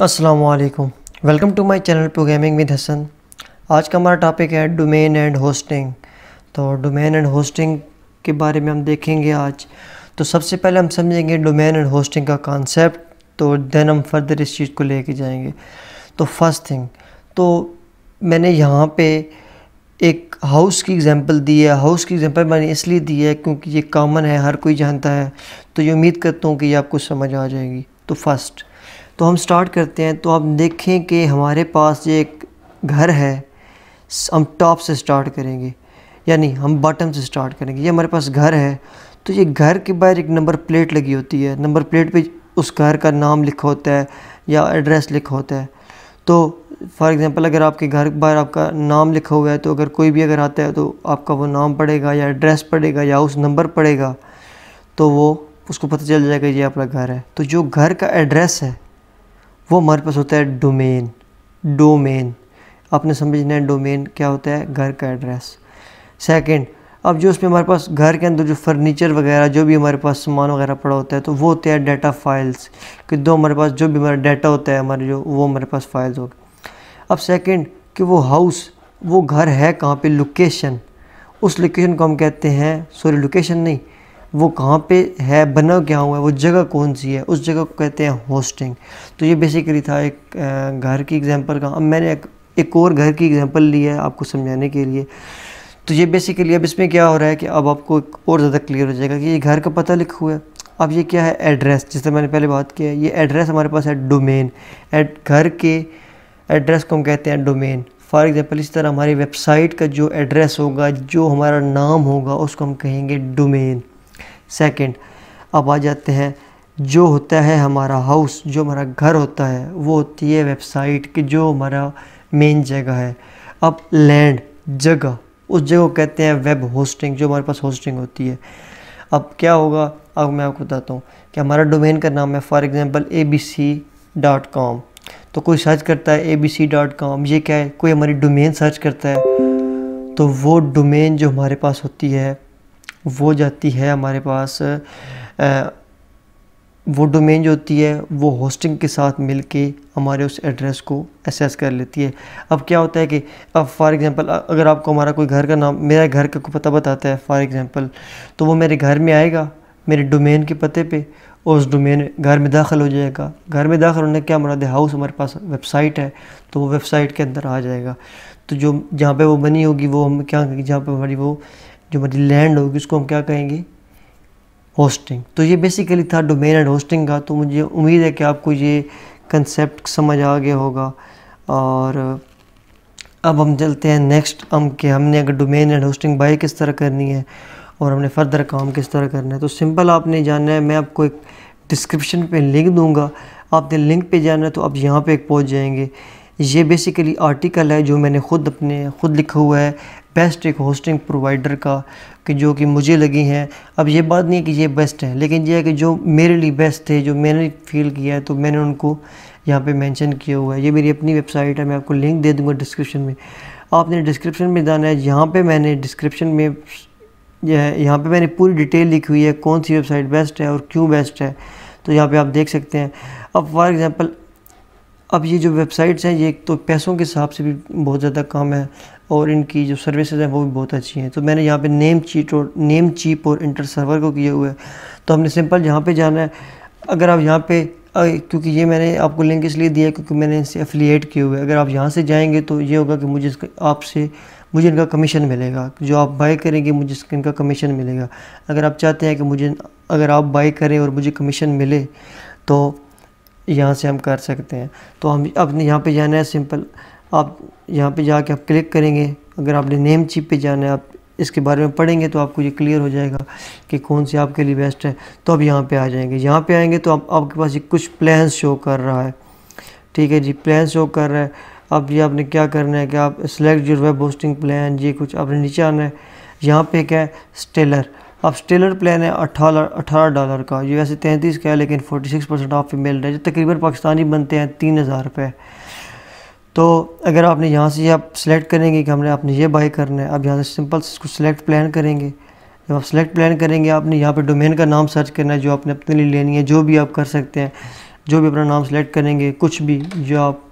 वालेकुम welcome to my channel programming with Hasan आज का हमारा टॉपिक है डोमेन एंड होस्टिंग तो डोमेन एंड होस्टिंग के बारे में हम देखेंगे आज तो सबसे पहले हम समझेंगे डोमेन एंड होस्टिंग का कॉन्सेप्ट तो देन हम फर्दर इस चीज़ को लेके जाएंगे तो फर्स्ट थिंग तो मैंने यहाँ पे एक हाउस की एग्जांपल दी है हाउस की एग्जांपल मैंने इसलिए दी है क्योंकि ये कॉमन है हर कोई जानता है तो ये उम्मीद करता हूँ कि ये आपको समझ आ जाएगी तो फर्स्ट तो हम स्टार्ट करते हैं तो आप देखें कि हमारे पास ये एक घर है हम टॉप से स्टार्ट करेंगे यानी हम बॉटम से स्टार्ट करेंगे ये हमारे पास घर है तो ये घर के बाहर एक नंबर प्लेट लगी होती है नंबर प्लेट पे उस घर का नाम लिखा होता है या एड्रेस लिखा होता है तो फॉर एग्ज़ाम्पल अगर आपके घर के बाहर आपका नाम लिखा हुआ है तो अगर कोई भी अगर आता है तो आपका वो नाम पड़ेगा या एड्रेस पड़ेगा या उस नंबर पड़ेगा तो वो उसको पता चल जाएगा ये आपका घर है तो जो घर का एड्रेस है वो हमारे पास होता है डोमेन डोमेन आपने समझना है डोमेन क्या होता है घर का एड्रेस सेकंड अब जो उसमें हमारे पास घर के अंदर जो फर्नीचर वगैरह जो भी हमारे पास सामान वगैरह पड़ा होता है तो वो होते हैं डाटा फाइल्स कि दो हमारे पास जो भी हमारा डाटा होता है हमारे जो वो हमारे पास फाइल्स हो गए अब सेकंड कि वो हाउस वो घर है कहाँ पे लोकेशन उस लोकेशन को हम कहते हैं सॉरी लोकेशन नहीं वो कहाँ पे है बना क्या हुआ है वो जगह कौन सी है उस जगह को कहते हैं होस्टिंग तो ये बेसिकली था एक घर की एग्जांपल का अब मैंने एक, एक और घर की एग्जांपल ली है आपको समझाने के लिए तो ये बेसिकली अब इसमें क्या हो रहा है कि अब आपको और ज़्यादा क्लियर हो जाएगा कि ये घर का पता लिखा हुआ है अब ये क्या है एड्रेस जिससे मैंने पहले बात की है ये एड्रेस हमारे पास है डोमेन एड घर के एड्रेस को हम कहते हैं डोमेन फॉर एग्ज़ाम्पल इस तरह हमारी वेबसाइट का जो एड्रेस होगा जो हमारा नाम होगा उसको हम कहेंगे डोमेन सेकंड अब आ जाते हैं जो होता है हमारा हाउस जो हमारा घर होता है वो होती है वेबसाइट की जो हमारा मेन जगह है अब लैंड जगह उस जगह को कहते हैं वेब होस्टिंग जो हमारे पास होस्टिंग होती है अब क्या होगा अब मैं आपको बताता हूँ कि हमारा डोमेन का नाम है for example A C dot com तो कोई सर्च करता है A B C dot com ये क्या है कोई हमारी डोमेन सर्च करता है तो वो डोमेन जो हमारे पास होती है वो जाती है हमारे पास वो डोमेन जो होती है वो होस्टिंग के साथ मिल के हमारे उस एड्रेस को एसेस कर लेती है अब क्या होता है कि अब फॉर एग्ज़ाम्पल अगर आपको हमारा कोई घर का नाम मेरा घर का पता बताता है फॉर एग्ज़ाम्पल तो वो मेरे घर में आएगा मेरे डोमेन के पते पे और उस डोमेन घर में दाखिल हो जाएगा घर में दाखिल होने क्या हमारा हाउस हमारे पास वेबसाइट है तो वो वेबसाइट के अंदर आ जाएगा तो जो जहाँ पर वो बनी होगी वो हम क्या जहाँ पर हमारी वो जो हमारी लैंड होगी उसको हम क्या कहेंगे होस्टिंग तो ये बेसिकली था डोमेन एंड होस्टिंग का तो मुझे उम्मीद है कि आपको ये कंसेप्ट समझ आ गया होगा और अब हम चलते हैं नेक्स्ट हम के हमने अगर डोमेन एंड होस्टिंग बाई किस तरह करनी है और हमने फर्दर काम किस तरह करना है तो सिंपल आपने जानना है मैं आपको एक डिस्क्रिप्शन पे लिंक दूंगा आपने लिंक पे जाना है तो आप यहाँ पे एक पहुँच जाएंगे ये बेसिकली आर्टिकल है जो मैंने खुद अपने खुद लिखा हुआ है बेस्ट एक होस्टिंग प्रोवाइडर का कि जो कि मुझे लगी हैं अब ये बात नहीं है कि ये बेस्ट है लेकिन ये है कि जो मेरे लिए बेस्ट थे जो मैंने फील किया है तो मैंने उनको यहाँ पे मेंशन किया हुआ है ये मेरी अपनी वेबसाइट है मैं आपको लिंक दे दूँगा डिस्क्रिप्शन में आपने डिस्क्रिप्शन में जाना है यहाँ पर मैंने डिस्क्रिप्शन में यहाँ पर मैंने पूरी डिटेल लिखी हुई है कौन सी वेबसाइट बेस्ट है और क्यों बेस्ट है तो यहाँ पर आप देख सकते हैं अब फॉर एग्ज़ाम्पल अब ये जो वेबसाइट्स हैं ये तो पैसों के हिसाब से भी बहुत ज़्यादा कम है और इनकी जो सर्विसेज हैं वो भी बहुत अच्छी हैं तो मैंने यहाँ पे नेम चीट और नेम चीप और इंटर सर्वर को किया हुआ है तो हमने सिंपल यहाँ पे जाना है अगर आप यहाँ पे क्योंकि ये मैंने आपको लिंक इसलिए दिया है क्योंकि मैंने इनसे एफिलिएट किए हुए अगर आप यहाँ से जाएंगे तो ये होगा कि मुझे आपसे मुझे इनका कमीशन मिलेगा जो आप बाई करेंगे मुझे इनका कमीशन मिलेगा अगर आप चाहते हैं कि मुझे अगर आप बाई करें और मुझे कमीशन मिले तो यहाँ से हम कर सकते हैं तो हम अपने यहाँ पे जाना है सिंपल आप यहाँ पे जाके आप क्लिक करेंगे अगर आपने नेम चिप पे जाना है आप इसके बारे में पढ़ेंगे तो आपको ये क्लियर हो जाएगा कि कौन सी आपके लिए बेस्ट है तो आप यहाँ पे आ जाएंगे यहाँ पे आएंगे तो आप, आपके पास ये कुछ प्लान शो कर रहा है ठीक है जी प्लान शो कर रहा है अब ये आपने क्या करना है कि आप select your web hosting plan ये कुछ आपने नीचे आना है यहाँ पे क्या है स्टेलर अब स्टेलर प्लान है अठारह अठारह डॉलर का ये वैसे तैंतीस का है लेकिन फोर्टी सिक्स परसेंट ऑफ पे मिल रहा है जो तकरीबन पाकिस्तानी बनते हैं तीन हज़ार रुपये तो अगर आपने यहाँ से आप सिलेक्ट करेंगे कि हमने आपने ये बाई करना है आप यहाँ से सिंपल कुछ सिलेक्ट प्लान करेंगे जब आप सिलेक्ट प्लान करेंगे आपने यहाँ पे डोमेन का नाम सर्च करना है जो आपने अपने लिए लेनी है जो भी आप कर सकते हैं जो भी अपना नाम सेलेक्ट करेंगे कुछ भी जो आप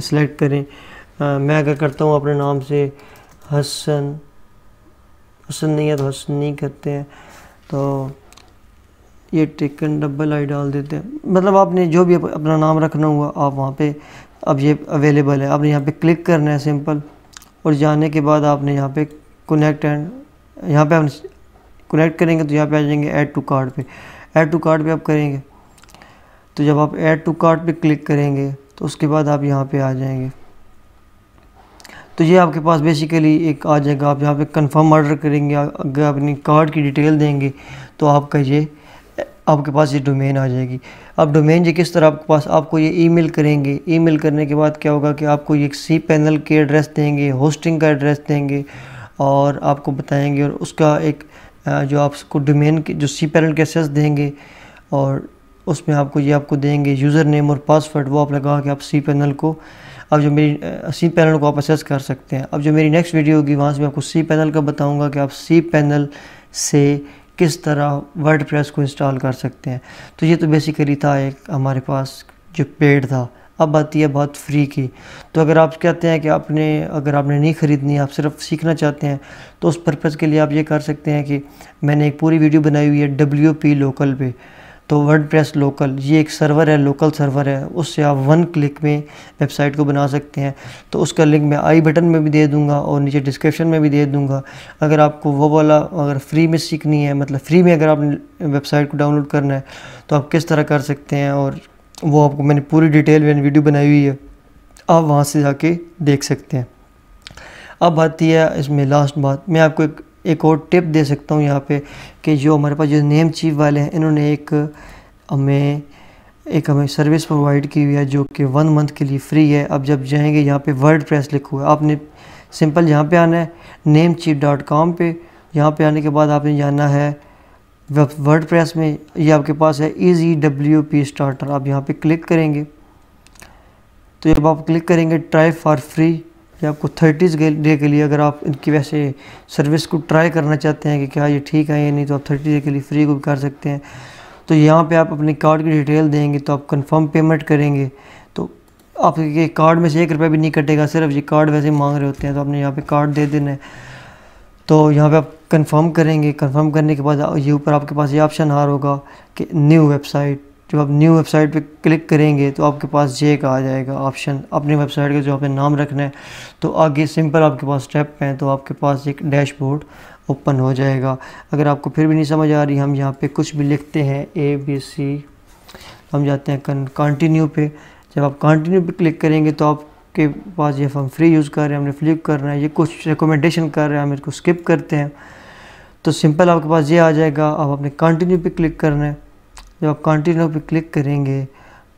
सेलेक्ट करें आ, मैं अगर करता हूँ अपने नाम से हसन हसन नहीं है तो हसन नहीं करते हैं तो ये टिकन डबल आई डाल देते हैं मतलब आपने जो भी अपना नाम रखना हुआ आप वहाँ पे अब ये अवेलेबल है आपने यहाँ पे क्लिक करना है सिंपल और जाने के बाद आपने यहाँ पे कनेक्ट एंड यहाँ पे आप कनेक्ट करेंगे तो यहाँ पे आ जाएंगे ऐड टू कार्ड पे ऐड टू कार्ड पे आप करेंगे तो जब आप ऐड टू कार्ड पे क्लिक करेंगे तो उसके बाद आप यहाँ पे आ जाएंगे तो ये आपके पास बेसिकली एक आ जाएगा आप यहाँ पे कंफर्म ऑर्डर करेंगे अगर अपनी कार्ड की डिटेल देंगे तो आपका ये आपके पास ये डोमेन आ जाएगी अब डोमेन जी किस तरह आपके पास आपको ये ईमेल करेंगे ईमेल करने के बाद क्या होगा कि आपको ये सी पैनल के एड्रेस देंगे होस्टिंग का एड्रेस देंगे और आपको बताएंगे और उसका एक जो आपको डोमेन जो सी पैनल के एसेस देंगे और उसमें आपको ये आपको देंगे यूज़र नेम और पासवर्ड वो आप लगा के आप सी पैनल को अब जो मेरी सी पैनल को आप असेस कर सकते हैं अब जो मेरी नेक्स्ट वीडियो होगी वहाँ से मैं आपको सी पैनल का बताऊँगा कि आप सी पैनल से किस तरह वर्ड प्रेस को इंस्टॉल कर सकते हैं तो ये तो बेसिकली था एक हमारे पास जो पेड था अब आती है बात फ्री की तो अगर आप कहते हैं कि आपने अगर आपने नहीं ख़रीदनी आप सिर्फ सीखना चाहते हैं तो उस पर्पज़ के लिए आप ये कर सकते हैं कि मैंने एक पूरी वीडियो बनाई हुई है डब्ल्यू पी लोकल पर तो प्रेस लोकल ये एक सर्वर है लोकल सर्वर है उससे आप वन क्लिक में वेबसाइट को बना सकते हैं तो उसका लिंक मैं आई बटन में भी दे दूंगा और नीचे डिस्क्रिप्शन में भी दे दूंगा अगर आपको वो वाला अगर फ्री में सीखनी है मतलब फ्री में अगर आपने वेबसाइट को डाउनलोड करना है तो आप किस तरह कर सकते हैं और वो आपको मैंने पूरी डिटेल में वीडियो बनाई हुई है आप वहाँ से जाके देख सकते हैं अब आती है इसमें लास्ट बात मैं आपको एक एक और टिप दे सकता हूँ यहाँ पे कि जो हमारे पास जो नेम चीफ वाले हैं इन्होंने एक हमें एक हमें सर्विस प्रोवाइड की हुई है जो कि वन मंथ के लिए फ्री है अब जब जाएंगे यहाँ पे वर्ड प्रेस लिखा हुआ है आपने सिंपल यहाँ पे आना है नेम चीप डॉट कॉम पर यहाँ पर आने के बाद आपने जाना है वर्ड प्रेस में ये आपके पास है ईजी डब्ल्यू पी स्टार्टर आप यहाँ पे क्लिक करेंगे तो जब आप क्लिक करेंगे ट्राई फॉर फ्री या आपको थर्टीज डे के लिए अगर आप इनकी वैसे सर्विस को ट्राई करना चाहते हैं कि क्या ये ठीक है या नहीं तो आप थर्टी डे के लिए फ्री को भी कर सकते हैं तो यहाँ पे आप अपने कार्ड की डिटेल देंगे तो आप कंफर्म पेमेंट करेंगे तो आपके कार्ड में से एक रुपया भी नहीं कटेगा सिर्फ ये कार्ड वैसे मांग रहे होते हैं तो आपने यहाँ पर कार्ड दे देना है तो यहाँ पर आप कन्फर्म करेंगे कन्फर्म करने के बाद ये ऊपर आपके पास ये ऑप्शन हार होगा कि न्यू वेबसाइट जब आप न्यू वेबसाइट पे क्लिक करेंगे तो आपके पास ये का आ जाएगा ऑप्शन अपनी वेबसाइट का जो आपने नाम रखना है तो आगे सिंपल आपके पास स्टेप हैं तो आपके पास एक डैशबोर्ड ओपन हो जाएगा अगर आपको फिर भी नहीं समझ आ रही हम यहाँ पे कुछ भी लिखते हैं ए बी सी हम जाते हैं कंटिन्यू पे जब आप कंटिन्यू पे क्लिक करेंगे तो आपके पास ये हम फ्री यूज़ कर रहे हैं हमने फ्लिप कर रहे हैं ये कुछ रिकमेंडेशन कर रहे हैं हम इसको स्किप करते हैं तो सिंपल आपके पास ये आ जाएगा आप अपने कंटिन्यू पे क्लिक करना है जब आप कंटिन्यू पे क्लिक करेंगे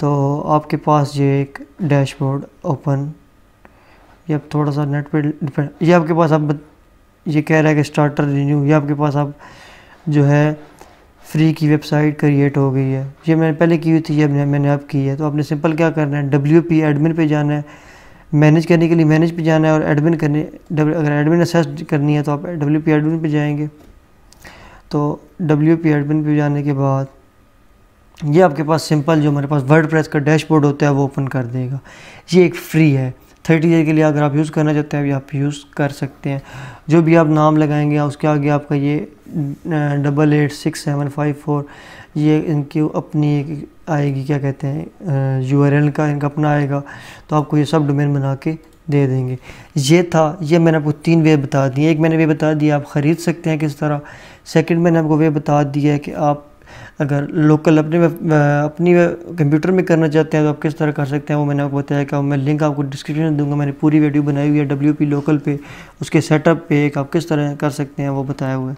तो आपके पास ये एक डैशबोर्ड ओपन ये अब थोड़ा सा नेट पे डिपेंड ये आपके पास अब ये कह रहा है कि स्टार्टर रिन्यू ये आपके पास अब जो है फ्री की वेबसाइट क्रिएट हो गई है ये मैंने पहले की हुई थी ये मैंने अब की है तो आपने सिंपल क्या करना है डब्ल्यू पी एडमिन पे जाना है मैनेज करने के लिए मैनेज पे जाना है और एडमिन करने अगर एडमिन असेस करनी है तो आप डब्ल्यू पी एडमिन पे जाएंगे तो डब्ल्यू पी एडमिन पे जाने के बाद ये आपके पास सिंपल जो हमारे पास वर्ड का डैशबोर्ड होता है वो ओपन कर देगा ये एक फ्री है थर्टी डेज के लिए अगर आप यूज़ करना चाहते हैं अभी आप यूज़ कर सकते हैं जो भी आप नाम लगाएंगे उसके आगे आपका ये double eight six seven five four ये इनकी अपनी एक आएगी क्या कहते हैं यू का इनका अपना आएगा तो आपको ये सब डोमेन बना के दे देंगे ये था ये मैंने आपको तीन वे बता दिए एक मैंने वे बता दिया आप ख़रीद सकते हैं किस तरह सेकंड मैंने आपको वे बता दिया है कि आप अगर लोकल अपने अपनी कंप्यूटर में करना चाहते हैं तो आप किस तरह कर सकते हैं वो मैंने आपको बताया कि मैं लिंक आपको डिस्क्रिप्शन में दूंगा मैंने पूरी वीडियो बनाई हुई है डब्ल्यू पी लोकल पे उसके सेटअप पे एक आप किस तरह कर सकते हैं वो बताया हुआ है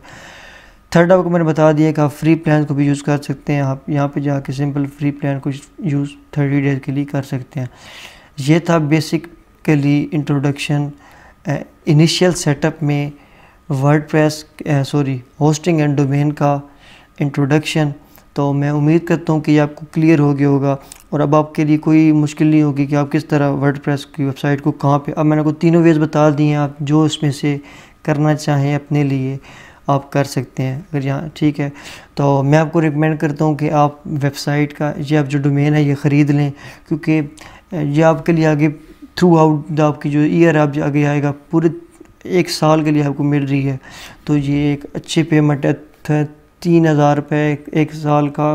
थर्ड आपको मैंने बता दिया कि आप फ्री प्लान को भी यूज़ कर सकते हैं आप यहाँ पर जाके सिंपल फ्री प्लान को यूज़ थर्टी डेज के लिए कर सकते हैं ये था बेसिकली इंट्रोडक्शन इनिशियल सेटअप में WordPress sorry hosting and domain का इंट्रोडक्शन तो मैं उम्मीद करता हूँ कि ये आपको क्लियर हो गया होगा और अब आपके लिए कोई मुश्किल नहीं होगी कि आप किस तरह वर्ड की वेबसाइट को कहाँ पे अब मैंने आपको तीनों वेज बता दिए हैं आप जो इसमें से करना चाहें अपने लिए आप कर सकते हैं अगर यहाँ ठीक है तो मैं आपको रिकमेंड करता हूँ कि आप वेबसाइट का ये आप जो डोमेन है ये ख़रीद लें क्योंकि ये आपके लिए आगे थ्रू आउट द आपकी जो ईयर आप आगे आएगा पूरे एक साल के लिए आपको मिल रही है तो ये एक अच्छी पेमेंट है तीन हज़ार रुपये एक साल का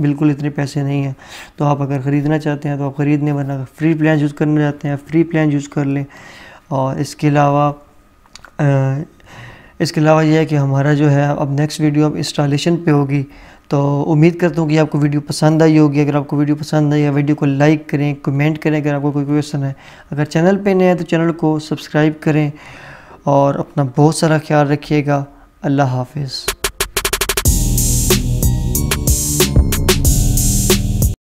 बिल्कुल इतने पैसे नहीं हैं तो आप अगर ख़रीदना चाहते हैं तो आप ख़रीदने वरना फ्री प्लान यूज़ करना चाहते हैं फ्री प्लान यूज़ कर लें और इसके अलावा इसके अलावा यह है कि हमारा जो है अब नेक्स्ट वीडियो अब इंस्टॉलेशन पे होगी तो उम्मीद करता हूँ कि आपको वीडियो पसंद आई होगी अगर आपको वीडियो पसंद आई है वीडियो को लाइक करें कमेंट करें अगर आपको कोई क्वेश्चन है अगर चैनल पे नए हैं तो चैनल को सब्सक्राइब करें और अपना बहुत सारा ख्याल रखिएगा अल्लाह हाफिज़